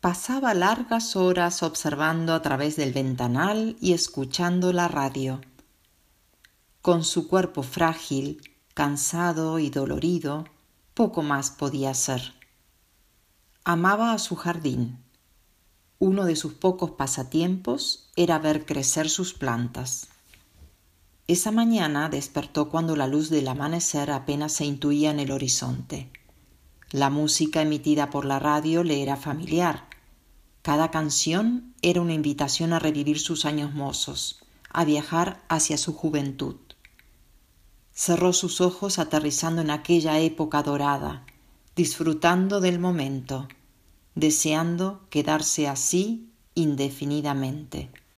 Pasaba largas horas observando a través del ventanal y escuchando la radio. Con su cuerpo frágil, cansado y dolorido, poco más podía ser. Amaba a su jardín. Uno de sus pocos pasatiempos era ver crecer sus plantas. Esa mañana despertó cuando la luz del amanecer apenas se intuía en el horizonte. La música emitida por la radio le era familiar cada canción era una invitación a revivir sus años mozos, a viajar hacia su juventud. Cerró sus ojos aterrizando en aquella época dorada, disfrutando del momento, deseando quedarse así indefinidamente.